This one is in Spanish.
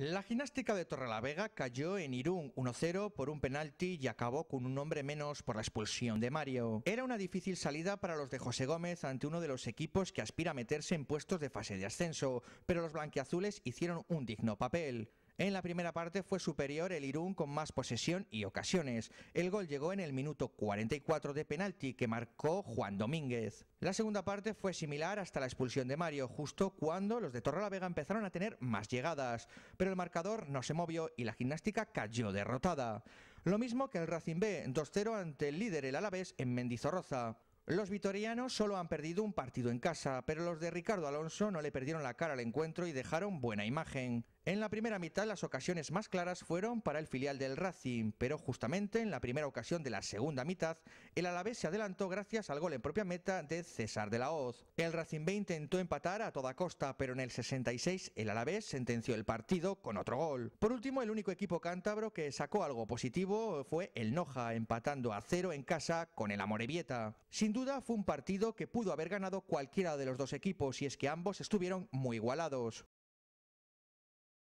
La gimnástica de Torrelavega cayó en Irún 1-0 por un penalti y acabó con un hombre menos por la expulsión de Mario. Era una difícil salida para los de José Gómez ante uno de los equipos que aspira a meterse en puestos de fase de ascenso, pero los blanquiazules hicieron un digno papel. En la primera parte fue superior el Irún con más posesión y ocasiones. El gol llegó en el minuto 44 de penalti que marcó Juan Domínguez. La segunda parte fue similar hasta la expulsión de Mario, justo cuando los de Torrelavega empezaron a tener más llegadas, pero el marcador no se movió y la gimnástica cayó derrotada. Lo mismo que el Racing B, 2-0 ante el líder el Alavés en Mendizorroza. Los vitorianos solo han perdido un partido en casa, pero los de Ricardo Alonso no le perdieron la cara al encuentro y dejaron buena imagen. En la primera mitad las ocasiones más claras fueron para el filial del Racing, pero justamente en la primera ocasión de la segunda mitad, el Alavés se adelantó gracias al gol en propia meta de César de la Hoz. El Racing B intentó empatar a toda costa, pero en el 66 el Alavés sentenció el partido con otro gol. Por último, el único equipo cántabro que sacó algo positivo fue el Noja, empatando a cero en casa con el Amorebieta. Sin duda fue un partido que pudo haber ganado cualquiera de los dos equipos y es que ambos estuvieron muy igualados.